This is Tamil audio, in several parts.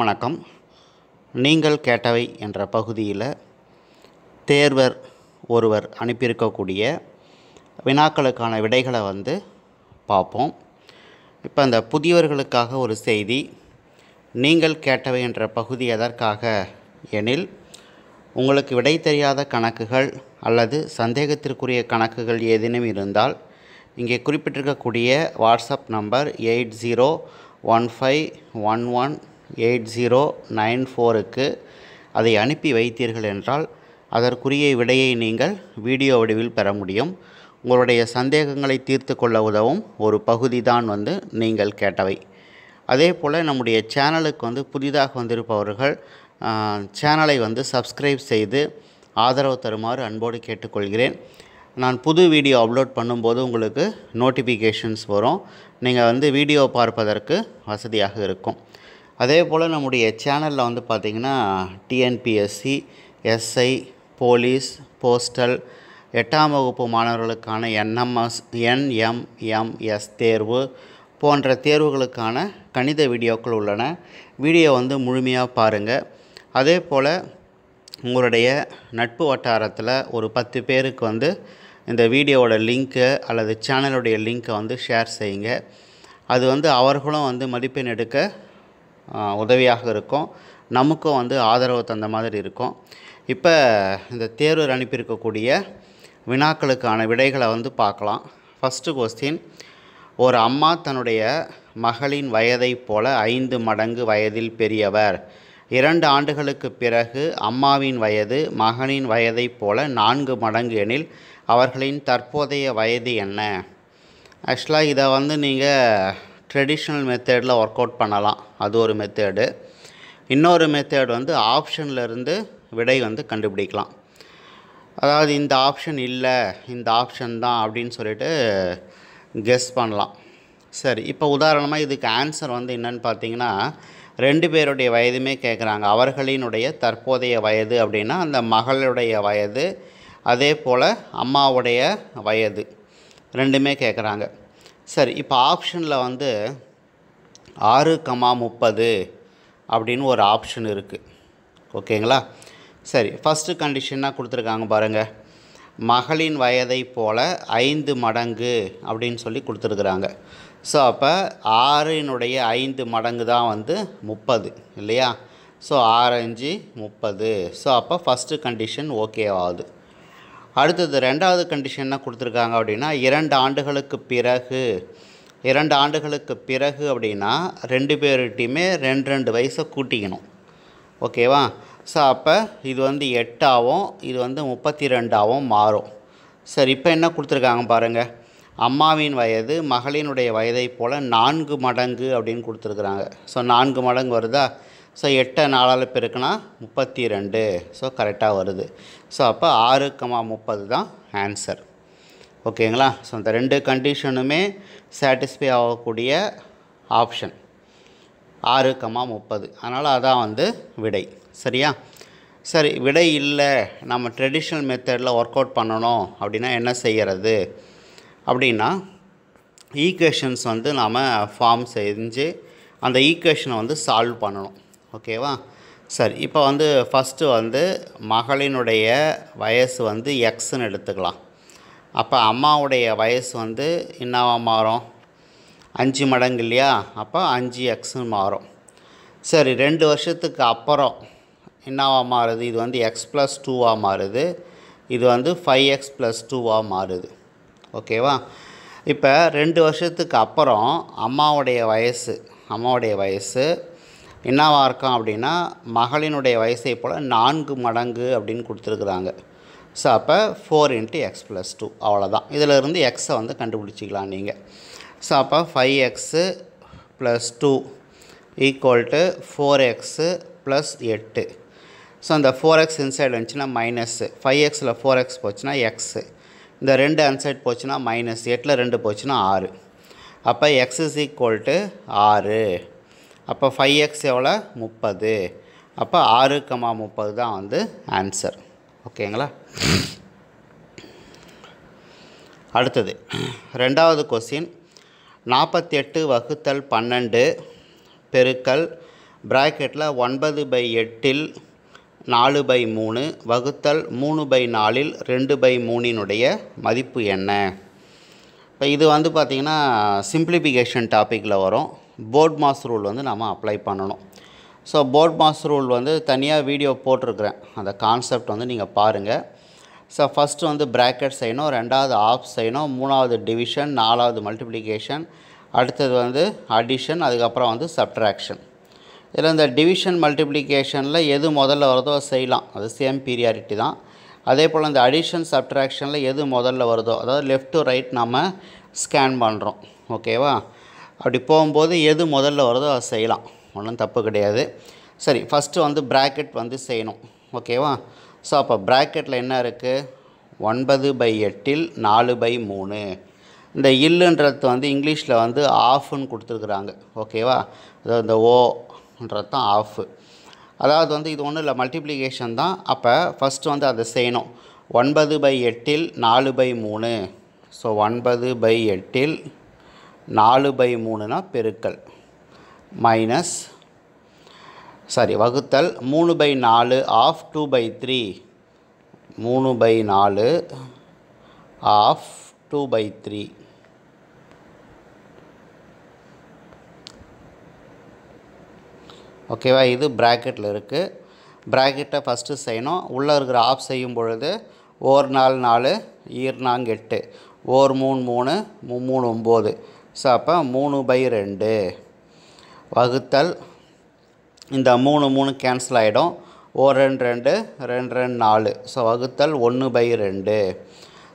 வணக்கம் நீங்கள் கேட்டவை என்ற பகுதியில் தேர்வர் ஒருவர் அனுப்பியிருக்கக்கூடிய வினாக்களுக்கான விடைகளை வந்து பார்ப்போம் இப்போ அந்த புதியவர்களுக்காக ஒரு செய்தி நீங்கள் கேட்டவை என்ற பகுதி எதற்காக எனில் உங்களுக்கு விடை தெரியாத கணக்குகள் அல்லது சந்தேகத்திற்குரிய கணக்குகள் ஏதேனும் இருந்தால் இங்கே குறிப்பிட்டிருக்கக்கூடிய WhatsApp number eight zero one five one one eight zero nine ஃபோருக்கு அதை அனுப்பி வைத்தீர்கள் என்றால் அதற்குரிய விடையை நீங்கள் வீடியோ வடிவில் பெற முடியும் உங்களுடைய சந்தேகங்களை தீர்த்து கொள்ள உதவும் ஒரு பகுதி தான் வந்து நீங்கள் கேட்டவை அதே போல் நம்முடைய சேனலுக்கு வந்து புதிதாக வந்திருப்பவர்கள் சேனலை வந்து சப்ஸ்கிரைப் செய்து ஆதரவு தருமாறு அன்போடு கேட்டுக்கொள்கிறேன் நான் புது வீடியோ அப்லோட் பண்ணும்போது உங்களுக்கு நோட்டிஃபிகேஷன்ஸ் வரும் நீங்கள் வந்து வீடியோ பார்ப்பதற்கு வசதியாக இருக்கும் அதே போல் நம்முடைய சேனலில் வந்து பார்த்திங்கன்னா டிஎன்பிஎஸ்சி எஸ்ஐ போலீஸ் போஸ்டல் எட்டாம் வகுப்பு மாணவர்களுக்கான என்எம்எஸ் என்எம்எம்எஸ் தேர்வு போன்ற தேர்வுகளுக்கான கணித வீடியோக்கள் உள்ளன வீடியோ வந்து முழுமையாக பாருங்கள் அதே போல் உங்களுடைய நட்பு வட்டாரத்தில் ஒரு பத்து பேருக்கு வந்து இந்த வீடியோவோட லிங்க்கு அல்லது சேனலுடைய லிங்க்கை வந்து ஷேர் செய்யுங்க அது வந்து அவர்களும் வந்து மதிப்பெண் எடுக்க உதவியாக இருக்கும் நமக்கும் வந்து ஆதரவு தந்த மாதிரி இருக்கும் இப்போ இந்த தேர்வு அனுப்பியிருக்கக்கூடிய வினாக்களுக்கான விடைகளை வந்து பார்க்கலாம் ஃபஸ்ட்டு கொஸ்டின் ஒரு அம்மா தன்னுடைய மகளின் வயதைப் போல ஐந்து மடங்கு வயதில் பெரியவர் இரண்டு ஆண்டுகளுக்கு பிறகு அம்மாவின் வயது மகனின் வயதைப் போல நான்கு மடங்கு எனில் அவர்களின் தற்போதைய வயது என்ன ஆக்சுவலாக இதை வந்து நீங்கள் ட்ரெடிஷ்னல் மெத்தேடில் ஒர்க் அவுட் பண்ணலாம் அது ஒரு மெத்தேடு இன்னொரு மெத்தேட் வந்து ஆப்ஷனில் இருந்து விடை வந்து கண்டுபிடிக்கலாம் அதாவது இந்த ஆப்ஷன் இல்லை இந்த ஆப்ஷன் தான் அப்படின்னு சொல்லிட்டு கெஸ் பண்ணலாம் சரி இப்போ உதாரணமாக இதுக்கு ஆன்சர் வந்து என்னென்னு பார்த்தீங்கன்னா ரெண்டு பேருடைய வயதுமே கேட்குறாங்க அவர்களினுடைய தற்போதைய வயது அப்படின்னா அந்த மகளுடைய வயது அதே போல் அம்மாவுடைய வயது ரெண்டுமே கேட்குறாங்க சரி இப்போ ஆப்ஷனில் வந்து ஆறு கமா முப்பது அப்படின்னு ஒரு ஆப்ஷன் இருக்குது ஓகேங்களா சரி ஃபஸ்ட்டு கண்டிஷனாக கொடுத்துருக்காங்க பாருங்கள் மகளின் வயதை போல் ஐந்து மடங்கு அப்படின்னு சொல்லி கொடுத்துருக்குறாங்க ஸோ அப்போ ஆறினுடைய ஐந்து மடங்கு தான் வந்து முப்பது இல்லையா ஸோ ஆரஞ்சு முப்பது ஸோ அப்போ ஃபஸ்ட்டு கண்டிஷன் ஓகே ஆகுது அடுத்தது ரெண்டாவது கண்டிஷன் என்ன கொடுத்துருக்காங்க அப்படின்னா இரண்டு ஆண்டுகளுக்கு பிறகு இரண்டு ஆண்டுகளுக்கு பிறகு அப்படின்னா ரெண்டு பேர்கிட்டையுமே ரெண்டு ரெண்டு வயசை கூட்டிக்கணும் ஓகேவா ஸோ அப்போ இது வந்து எட்டாகவும் இது வந்து முப்பத்தி ரெண்டாகவும் மாறும் சரி இப்போ என்ன கொடுத்துருக்காங்க பாருங்கள் அம்மாவின் வயது மகளினுடைய வயதை போல் நான்கு மடங்கு அப்படின்னு கொடுத்துருக்குறாங்க ஸோ நான்கு மடங்கு வருதா ஸோ எட்டை நாலால் பெருக்குனா முப்பத்தி ரெண்டு ஸோ கரெக்டாக வருது ஸோ அப்போ ஆறு கமா முப்பது தான் ஆன்சர் ஓகேங்களா ஸோ அந்த ரெண்டு கண்டிஷனுமே சாட்டிஸ்ஃபை ஆகக்கூடிய ஆப்ஷன் ஆறு கமா முப்பது அதனால் அதான் வந்து விடை சரியா சரி விடை இல்லை நம்ம ட்ரெடிஷ்னல் மெத்தடில் ஒர்க் அவுட் பண்ணணும் அப்படின்னா என்ன செய்கிறது அப்படின்னா ஈக்குவேஷன்ஸ் வந்து நாம் ஃபார்ம் செஞ்சு அந்த ஈக்குவேஷனை வந்து சால்வ் பண்ணணும் ஓகேவா சரி இப்போ வந்து ஃபஸ்ட்டு வந்து மகளினுடைய வயசு வந்து எக்ஸ்ன்னு எடுத்துக்கலாம் அப்போ அம்மாவுடைய வயசு வந்து என்னவா மாறும் அஞ்சு மடங்கு இல்லையா அப்போ அஞ்சு எக்ஸ்ன்னு மாறும் சரி ரெண்டு வருஷத்துக்கு அப்புறம் என்னவாக மாறுது இது வந்து எக்ஸ் ப்ளஸ் டூவாக மாறுது இது வந்து ஃபைவ் எக்ஸ் ப்ளஸ் டூவாக மாறுது ஓகேவா இப்போ ரெண்டு வருஷத்துக்கு அப்புறம் அம்மாவுடைய வயசு அம்மாவுடைய வயசு என்னவாக இருக்கும் அப்படின்னா மகளினுடைய வயசை போல் நான்கு மடங்கு அப்படின்னு கொடுத்துருக்குறாங்க ஸோ அப்போ four into x plus two அவ்வளோதான் இதிலிருந்து எக்ஸை வந்து கண்டுபிடிச்சிக்கலாம் நீங்கள் ஸோ அப்போ five x plus two equal to four x plus எட்டு ஸோ அந்த ஃபோர் எக்ஸ் இன்சைடு வந்துச்சுன்னா மைனஸ்ஸு ஃபைவ் எக்ஸில் ஃபோர் எக்ஸ் போச்சுன்னா எக்ஸு இந்த ரெண்டு அன்சைட் போச்சுன்னா மைனஸ் எட்டில் ரெண்டு போச்சுன்னா ஆறு அப்போ எக்ஸ் இஸ் ஈக்குவல் டு ஆறு அப்போ ஃபைவ் எக்ஸ் எவ்வளோ முப்பது அப்போ ஆறு கமா முப்பது தான் வந்து ஆன்சர் ஓகேங்களா அடுத்தது ரெண்டாவது கொஸ்டின் நாற்பத்தெட்டு வகுத்தல் பன்னெண்டு பெருக்கல் ப்ராக்கெட்டில் ஒன்பது பை எட்டில் நாலு பை மூணு வகுத்தல் மூணு பை நாலில் ரெண்டு பை மூணினுடைய மதிப்பு என்ன இப்போ இது வந்து பார்த்திங்கன்னா சிம்பிளிஃபிகேஷன் டாப்பிக்கில் வரும் போர்ட் மாஸ் ரூல் வந்து நாம் அப்ளை பண்ணணும் ஸோ போர்ட் மாஸ் ரூல் வந்து தனியாக வீடியோ போட்டிருக்கிறேன் அந்த கான்செப்ட் வந்து நீங்கள் பாருங்கள் ஸோ ஃபஸ்ட்டு வந்து ப்ராக்கெட் செய்யணும் ரெண்டாவது ஆஃப் செய்யணும் மூணாவது டிவிஷன் நாலாவது மல்டிப்ளிகேஷன் அடுத்தது வந்து அடிஷன் அதுக்கப்புறம் வந்து சப்ட்ராக்ஷன் இதில் இந்த டிவிஷன் மல்டிப்ளிகேஷனில் எது முதல்ல வருதோ செய்யலாம் அது சேம் பீரியாரிட்டி தான் அதே போல் இந்த அடிஷன் சப்ட்ராக்ஷனில் எது முதல்ல வருதோ அதாவது லெஃப்ட் டு ரைட் நம்ம ஸ்கேன் பண்ணுறோம் ஓகேவா அப்படி போகும்போது எது முதல்ல வருதோ அதை செய்யலாம் ஒன்றும் தப்பு கிடையாது சரி ஃபஸ்ட்டு வந்து ப்ராக்கெட் வந்து செய்யணும் ஓகேவா ஸோ அப்போ ப்ராக்கெட்டில் என்ன இருக்குது ஒன்பது பை எட்டில் நாலு பை மூணு இந்த இல்லுன்றது வந்து இங்கிலீஷில் வந்து ஆஃப்னு கொடுத்துருக்குறாங்க ஓகேவா அதாவது இந்த ஓன்றது தான் ஆஃபு அதாவது வந்து இது ஒன்றும் இல்லை மல்டிப்ளிகேஷன் தான் அப்போ ஃபஸ்ட்டு வந்து அதை செய்யணும் ஒன்பது பை எட்டில் நாலு பை மூணு ஸோ ஒன்பது பை எட்டில் நாலு பை மூணுனா பெருக்கல் மைனஸ் சாரி வகுத்தல் மூணு பை நாலு ஆஃப் டூ பை த்ரீ மூணு பை நாலு ஆஃப் டூ பை த்ரீ ஓகேவா இது ப்ராக்கெட்டில் இருக்குது ப்ராக்கெட்டை ஃபஸ்ட்டு செய்யணும் உள்ளே இருக்கிற ஆஃப் செய்யும் பொழுது ஓர் நாலு நாலு ஈர் நாங்கெட்டு எட்டு ஓர் மூணு மூணு மூணு ஒம்பது ஸோ அப்போ மூணு பை ரெண்டு வகுத்தல் இந்த மூணு மூணு கேன்சல் ஆகிடும் ஓ ரெண்டு ரெண்டு ரெண்டு ரெண்டு நாலு ஸோ வகுத்தல் ஒன்று பை ரெண்டு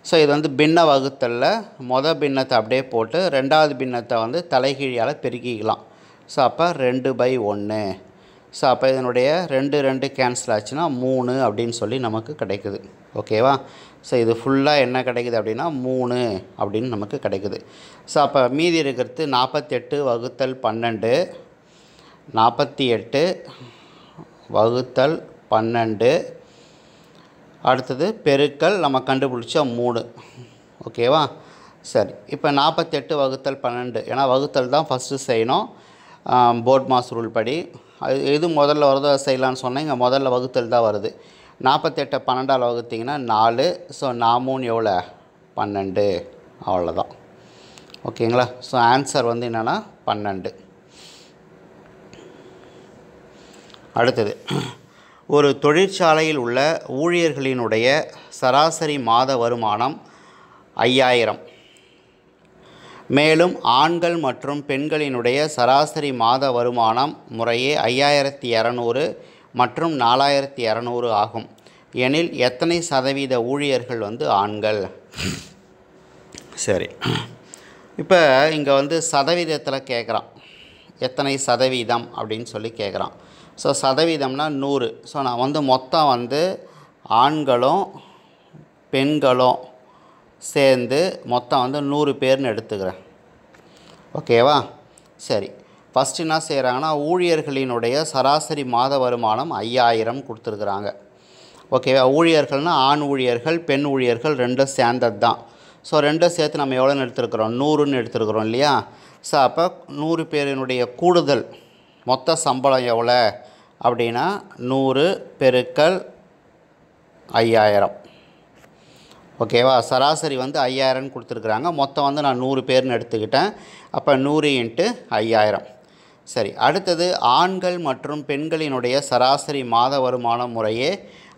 ஸோ இது வந்து பின்ன வகுத்தலில் மொதல் பின்னத்தை அப்படியே போட்டு ரெண்டாவது பின்னத்தை வந்து தலைகீழியால் பெருக்கிக்கலாம் ஸோ அப்போ ரெண்டு பை ஒன்று ஸோ அப்போ இதனுடைய ரெண்டு ரெண்டு கேன்சல் ஆச்சுன்னா மூணு அப்படின்னு சொல்லி நமக்கு கிடைக்குது ஓகேவா ஸோ இது ஃபுல்லாக என்ன கிடைக்குது அப்படின்னா மூணு அப்படின்னு நமக்கு கிடைக்குது ஸோ அப்போ மீதி இருக்கிறது நாற்பத்தெட்டு வகுத்தல் பன்னெண்டு நாற்பத்தி எட்டு வகுத்தல் பன்னெண்டு அடுத்தது பெருக்கல் நம்ம கண்டுபிடிச்சா மூணு ஓகேவா சரி இப்போ நாற்பத்தெட்டு வகுத்தல் பன்னெண்டு ஏன்னா வகுத்தல் தான் ஃபஸ்ட்டு செய்யணும் போர்ட் மாஸ் ரூல் படி அது எது முதல்ல வருதோ அதை செய்யலான்னு சொன்னால் இங்கே முதல்ல வகுத்தல் தான் வருது நாற்பத்தெட்டை பன்னெண்டாவில் வகுத்திங்கன்னா நாலு ஸோ நாமும் எவ்வளோ பன்னெண்டு அவ்வளோதான் ஓகேங்களா ஸோ ஆன்சர் வந்து என்னென்னா பன்னெண்டு அடுத்தது ஒரு தொழிற்சாலையில் உள்ள ஊழியர்களினுடைய சராசரி மாத வருமானம் ஐயாயிரம் மேலும் ஆண்கள் மற்றும் பெண்களினுடைய சராசரி மாத வருமானம் முறையே ஐயாயிரத்தி இரநூறு மற்றும் நாலாயிரத்தி இரநூறு ஆகும் எனில் எத்தனை சதவீத ஊழியர்கள் வந்து ஆண்கள் சரி இப்போ இங்கே வந்து சதவீதத்தில் கேட்குறான் எத்தனை சதவீதம் அப்படின்னு சொல்லி கேட்குறான் ஸோ சதவீதம்னா நூறு ஸோ நான் வந்து மொத்தம் வந்து ஆண்களும் பெண்களும் சேர்ந்து மொத்தம் வந்து நூறு பேர்னு எடுத்துக்கிறேன் ஓகேவா சரி ஃபஸ்ட்டு என்ன செய்கிறாங்கன்னா ஊழியர்களினுடைய சராசரி மாத வருமானம் ஐயாயிரம் கொடுத்துருக்குறாங்க ஓகேவா ஊழியர்கள்னால் ஆண் ஊழியர்கள் பெண் ஊழியர்கள் ரெண்டும் சேர்ந்தது தான் ஸோ ரெண்டும் சேர்த்து நம்ம எவ்வளோன்னு எடுத்துருக்குறோம் நூறுன்னு எடுத்துருக்குறோம் இல்லையா ஸோ அப்போ நூறு பேரினுடைய கூடுதல் மொத்த சம்பளம் எவ்வளோ அப்படின்னா நூறு பெருக்கள் ஐயாயிரம் ஓகேவா சராசரி வந்து ஐயாயிரம்னு கொடுத்துருக்குறாங்க மொத்தம் வந்து நான் நூறு பேர்னு எடுத்துக்கிட்டேன் அப்போ நூறு இன்ட்டு ஐயாயிரம் சரி அடுத்தது ஆண்கள் மற்றும் பெண்களினுடைய சராசரி மாத வருமானம் முறையே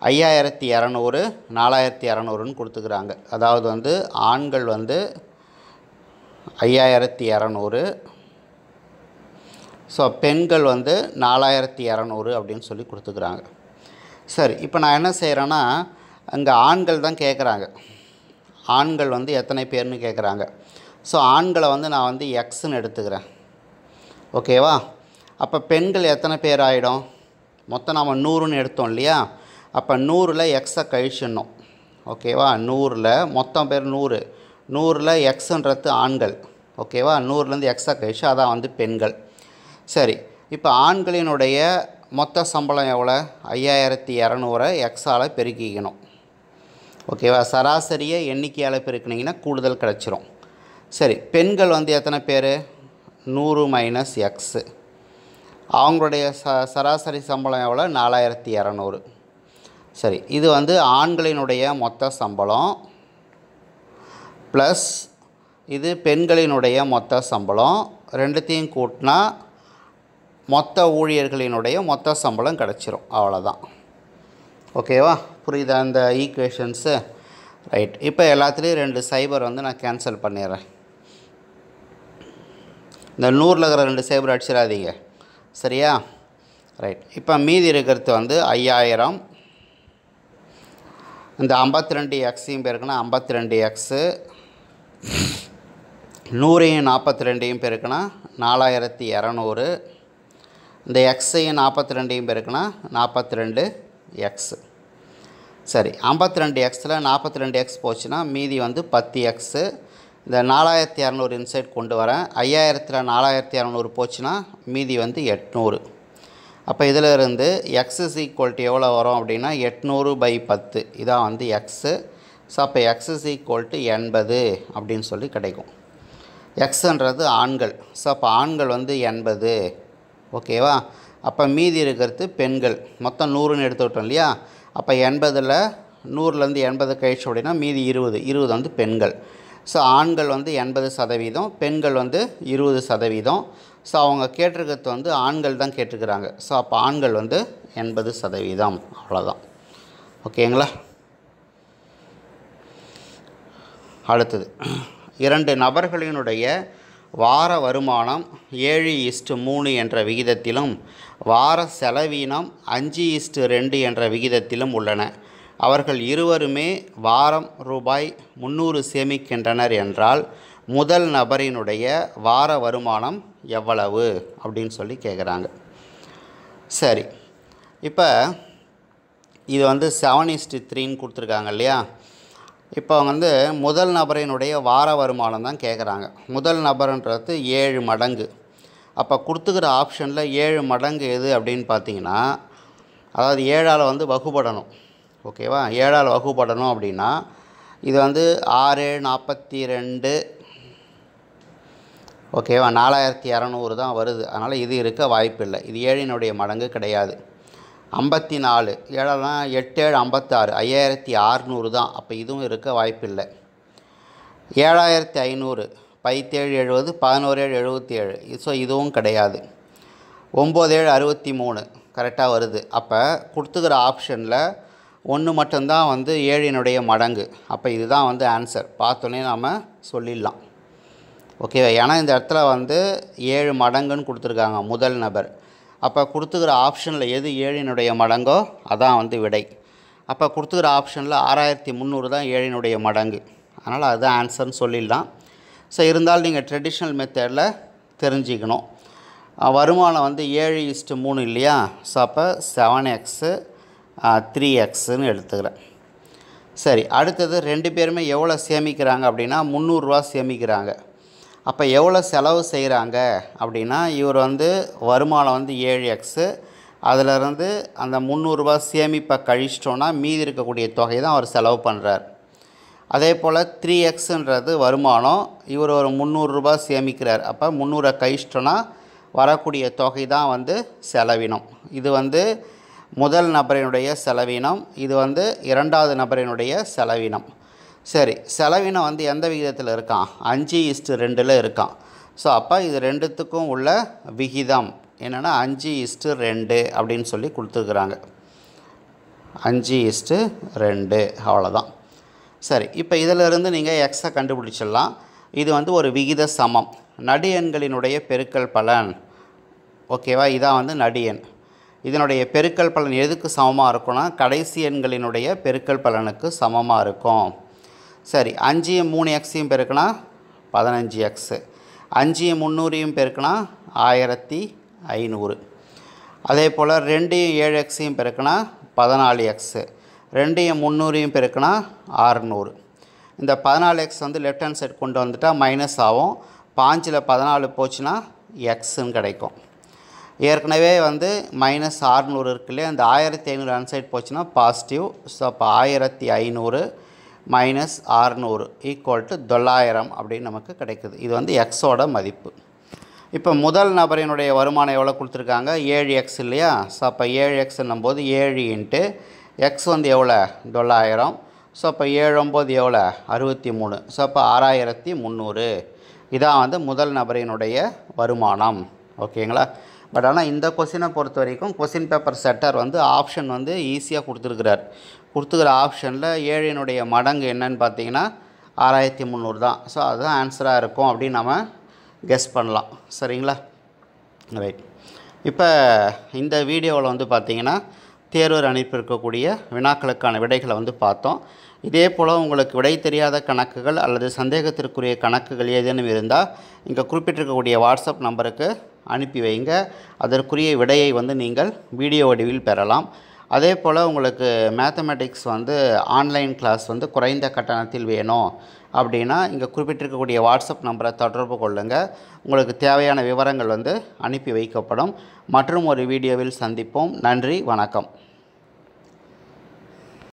ஐயாயிரத்தி இரநூறு நாலாயிரத்தி இரநூறுன்னு கொடுத்துக்கிறாங்க அதாவது வந்து ஆண்கள் வந்து ஐயாயிரத்தி இரநூறு ஸோ பெண்கள் வந்து நாலாயிரத்தி இரநூறு அப்படின்னு சொல்லி கொடுத்துக்கிறாங்க சரி இப்போ நான் என்ன செய்கிறேன்னா அங்கே ஆண்கள் தான் கேட்குறாங்க ஆண்கள் வந்து எத்தனை பேர்னு கேட்குறாங்க ஸோ ஆண்களை வந்து நான் வந்து எக்ஸ்ன்னு எடுத்துக்கிறேன் ஓகேவா அப்போ பெண்கள் எத்தனை பேர் ஆகிடும் மொத்தம் நாம் நூறுன்னு எடுத்தோம் இல்லையா அப்போ நூறில் எக்ஸை கழிச்சிடணும் ஓகேவா நூறில் மொத்தம் பேர் நூறு நூறில் எக்ஸுன்றது ஆண்கள் ஓகேவா நூறுலேருந்து எக்ஸை கழிச்சு அதான் வந்து பெண்கள் சரி இப்போ ஆண்களினுடைய மொத்த சம்பளம் எவ்வளோ ஐயாயிரத்தி இரநூறை எக்ஸால் பெருக்கிக்கணும் ஓகேவா சராசரியை எண்ணிக்கையால் அளப்பு இருக்குனிங்கன்னா கூடுதல் கிடச்சிரும் சரி பெண்கள் வந்து எத்தனை பேர் நூறு மைனஸ் எக்ஸு அவங்களுடைய ச சராசரி சம்பளம் எவ்வளோ நாலாயிரத்தி இரநூறு சரி இது வந்து ஆண்களினுடைய மொத்த சம்பளம் ப்ளஸ் இது பெண்களினுடைய மொத்த சம்பளம் ரெண்டுத்தையும் கூட்டினா மொத்த ஊழியர்களினுடைய மொத்த சம்பளம் கிடச்சிரும் அவ்வளோதான் ஓகேவா புரியுதா அந்த ஈக்குவேஷன்ஸு ரைட் இப்போ எல்லாத்துலேயும் ரெண்டு சைபர் வந்து நான் கேன்சல் பண்ணிடுறேன் இந்த நூறில் இருக்கிற ரெண்டு சைபர் அடிச்சிடாதீங்க சரியா ரைட் இப்போ மீதி இருக்கிறது வந்து ஐயாயிரம் இந்த ஐம்பத்தி ரெண்டு எக்ஸையும் பேருக்குன்னா ஐம்பத்தி ரெண்டு எக்ஸு நூறையும் நாற்பத்தி ரெண்டையும் பேருக்குன்னா நாலாயிரத்தி இரநூறு இந்த எக்ஸையும் நாற்பத்தி ரெண்டையும் பேருக்குன்னா நாற்பத்தி ரெண்டு எக்ஸு சரி ஐம்பத்தி ரெண்டு எக்ஸில் நாற்பத்தி ரெண்டு எக்ஸ் போச்சுன்னா மீதி வந்து பத்து எக்ஸு இந்த நாலாயிரத்தி இரநூறு இன்சைட் கொண்டு வரேன் ஐயாயிரத்தில் நாலாயிரத்தி இரநூறு போச்சுன்னா மீதி வந்து எட்நூறு அப்போ இதில் இருந்து எக்ஸஸ் ஈக்குவல்ட்டு எவ்வளோ வரும் அப்படின்னா எட்நூறு பை பத்து இதான் வந்து எக்ஸு ஸோ அப்போ எக்ஸஸ் ஈக்குவல்ட்டு எண்பது அப்படின்னு சொல்லி கிடைக்கும் எக்ஸுன்றது ஆண்கள் ஸோ அப்போ ஆண்கள் வந்து எண்பது ஓகேவா அப்போ மீதி இருக்கிறது பெண்கள் மொத்தம் நூறுன்னு எடுத்துக்கிட்டோம் இல்லையா அப்போ எண்பதில் நூறுலேருந்து எண்பது கழிச்சு அப்படின்னா மீதி இருபது இருபது வந்து பெண்கள் ஸோ ஆண்கள் வந்து எண்பது சதவீதம் பெண்கள் வந்து இருபது சதவீதம் ஸோ அவங்க கேட்டிருக்கிறது வந்து ஆண்கள் தான் கேட்டிருக்கிறாங்க ஸோ அப்போ ஆண்கள் வந்து எண்பது சதவீதம் அவ்வளோதான் ஓகேங்களா அடுத்தது இரண்டு நபர்களினுடைய வார வருமானம் ஏழு இஸ்டு மூணு என்ற விகிதத்திலும் வார செலவீனம் அஞ்சு இஸ்டு ரெண்டு என்ற விகிதத்திலும் உள்ளன அவர்கள் இருவருமே வாரம் ரூபாய் முந்நூறு சேமிக்கின்றனர் என்றால் முதல் நபரினுடைய வார வருமானம் எவ்வளவு அப்படின்னு சொல்லி கேட்குறாங்க சரி இப்போ இது வந்து செவன் இஸ்டு த்ரீன்னு கொடுத்துருக்காங்க இல்லையா இப்போ அவங்க வந்து முதல் நபரினுடைய வார வருமானம் தான் கேட்குறாங்க முதல் நபருன்றது ஏழு மடங்கு அப்போ கொடுத்துக்கிற ஆப்ஷனில் ஏழு மடங்கு எது அப்படின்னு பார்த்தீங்கன்னா அதாவது ஏழால் வந்து வகுப்படணும் ஓகேவா ஏழால் வகுப்படணும் அப்படின்னா இது வந்து ஆறு நாற்பத்தி ரெண்டு ஓகேவா நாலாயிரத்தி இரநூறு தான் வருது அதனால் இது இருக்க வாய்ப்பு இல்லை இது ஏழினுடைய மடங்கு கிடையாது ஐம்பத்தி நாலு ஏழெல்லாம் எட்டு ஏழு ஐம்பத்தாறு ஐயாயிரத்தி ஆறுநூறு தான் அப்போ இதுவும் இருக்க வாய்ப்பில்லை ஏழாயிரத்தி ஐநூறு பைத்தேழு எழுபது பதினோரு ஏழு எழுபத்தி ஏழு ஸோ இதுவும் கிடையாது ஒம்பது ஏழு அறுபத்தி மூணு கரெக்டாக வருது அப்போ கொடுத்துக்கிற ஆப்ஷனில் ஒன்று மட்டும்தான் வந்து ஏழினுடைய மடங்கு அப்போ இதுதான் வந்து ஆன்சர் பார்த்தோன்னே நாம் சொல்லிடலாம் ஓகேவா ஏன்னா இந்த இடத்துல வந்து ஏழு மடங்குன்னு கொடுத்துருக்காங்க முதல் நபர் அப்போ கொடுத்துக்கிற ஆப்ஷனில் எது ஏழினுடைய மடங்கோ அதான் வந்து விடை அப்போ கொடுத்துக்கிற ஆப்ஷனில் ஆறாயிரத்தி முந்நூறு தான் ஏழினுடைய மடங்கு அதனால் அது ஆன்சர்னு சொல்லிடலாம் ஸோ இருந்தாலும் நீங்கள் ட்ரெடிஷ்னல் மெத்தடில் தெரிஞ்சுக்கணும் வருமானம் வந்து ஏழு இஸ்ட்டு மூணு இல்லையா ஸோ அப்போ செவன் எக்ஸு த்ரீ எக்ஸுன்னு எடுத்துக்கிறேன் சரி அடுத்தது ரெண்டு பேருமே எவ்வளோ சேமிக்கிறாங்க அப்படின்னா முந்நூறுரூவா சேமிக்கிறாங்க அப்போ எவ்வளோ செலவு செய்கிறாங்க அப்படின்னா இவர் வந்து வருமானம் வந்து ஏழு எக்ஸு அதிலிருந்து அந்த முந்நூறுரூவா சேமிப்பை கழிச்சிட்டோன்னா மீதி இருக்கக்கூடிய தொகை தான் அவர் செலவு பண்ணுறார் அதே போல் த்ரீ எக்ஸுன்றது வருமானம் இவர் ஒரு முந்நூறுரூபா சேமிக்கிறார் அப்போ முந்நூறை கழிச்சிட்டோன்னா வரக்கூடிய தொகை தான் வந்து செலவினம் இது வந்து முதல் நபரினுடைய செலவினம் இது வந்து இரண்டாவது நபரினுடைய செலவினம் சரி செலவினம் வந்து எந்த விகிதத்தில் இருக்கான் அஞ்சு இஸ்ட்டு ரெண்டில் இருக்கான் ஸோ அப்போ இது ரெண்டுத்துக்கும் உள்ள விகிதம் என்னென்னா அஞ்சு இஸ்ட்டு ரெண்டு அப்படின்னு சொல்லி கொடுத்துருக்குறாங்க அஞ்சு இஸ்ட்டு ரெண்டு அவ்வளோதான் சரி இப்போ இதிலிருந்து நீங்கள் எக்ஸை கண்டுபிடிச்சிடலாம் இது வந்து ஒரு விகித சமம் நடு எண்களினுடைய பெருக்கல் பலன் ஓகேவா இதான் வந்து நடு எண் இதனுடைய பெருக்கல் பலன் எதுக்கு சமமாக இருக்கும்னா கடைசி எண்களினுடைய பெருக்கல் பலனுக்கு சமமாக இருக்கும் சரி அஞ்சையும் மூணு எக்ஸையும் பெருக்கலாம் பதினஞ்சு எக்ஸு அஞ்சையும் முந்நூறையும் பெருக்கலாம் ஆயிரத்தி ஐநூறு அதே போல் ரெண்டையும் ஏழு எக்ஸையும் பெருக்கலாம் பதினாலு எக்ஸு ரெண்டையும் முந்நூறையும் பெருக்கலாம் ஆறுநூறு இந்த பதினாலு எக்ஸ் வந்து லெஃப்ட் ஹேண்ட் சைடு கொண்டு வந்துட்டால் மைனஸ் ஆகும் பாஞ்சில் பதினாலு போச்சுன்னா எக்ஸுன்னு கிடைக்கும் ஏற்கனவே வந்து மைனஸ் ஆறுநூறு இருக்குல்லையே அந்த ஆயிரத்தி ஐநூறு அன்சைட் போச்சுன்னா பாசிட்டிவ் ஸோ அப்போ ஆயிரத்தி ஐநூறு மைனஸ் ஆறுநூறு ஈக்குவல் டு தொள்ளாயிரம் அப்படின்னு நமக்கு கிடைக்குது இது வந்து எக்ஸோட மதிப்பு இப்போ முதல் நபரினுடைய வருமானம் எவ்வளோ கொடுத்துருக்காங்க ஏழு எக்ஸ் இல்லையா ஸோ அப்போ ஏழு எக்ஸ்ன்னும் போது ஏழு இன்ட்டு எக்ஸ் வந்து எவ்வளோ தொள்ளாயிரம் ஸோ அப்போ ஏழொம்போது எவ்வளோ அறுபத்தி மூணு ஸோ அப்போ ஆறாயிரத்தி முந்நூறு இதான் வந்து முதல் நபரினுடைய வருமானம் ஓகேங்களா பட் ஆனால் இந்த கொஷினை பொறுத்த வரைக்கும் கொஷின் பேப்பர் செட்டர் வந்து ஆப்ஷன் வந்து ஈஸியாக கொடுத்துருக்குறார் கொடுத்துக்கிற ஆப்ஷனில் ஏழையினுடைய மடங்கு என்னன்னு பார்த்தீங்கன்னா ஆறாயிரத்தி முந்நூறு தான் ஸோ அதுதான் ஆன்சராக இருக்கும் அப்படின்னு நம்ம கெஸ் பண்ணலாம் சரிங்களா ரைட் இப்போ இந்த வீடியோவில் வந்து பார்த்திங்கன்னா தேர்வர் அனுப்பியிருக்கக்கூடிய வினாக்களுக்கான விடைகளை வந்து பார்த்தோம் இதே போல் உங்களுக்கு விடை தெரியாத கணக்குகள் அல்லது சந்தேகத்திற்குரிய கணக்குகள் ஏதேனும் இருந்தால் இங்கே குறிப்பிட்டிருக்கக்கூடிய வாட்ஸ்அப் நம்பருக்கு அனுப்பி வைங்க அதற்குரிய விடையை வந்து நீங்கள் வீடியோ வடிவில் பெறலாம் அதே போல் உங்களுக்கு மேத்தமெட்டிக்ஸ் வந்து ஆன்லைன் கிளாஸ் வந்து குறைந்த கட்டணத்தில் வேணும் அப்படின்னா இங்கே குறிப்பிட்டிருக்கக்கூடிய வாட்ஸ்அப் நம்பரை தொடர்பு கொள்ளுங்கள் உங்களுக்கு தேவையான விவரங்கள் வந்து அனுப்பி வைக்கப்படும் மற்றும் ஒரு வீடியோவில் சந்திப்போம் நன்றி வணக்கம்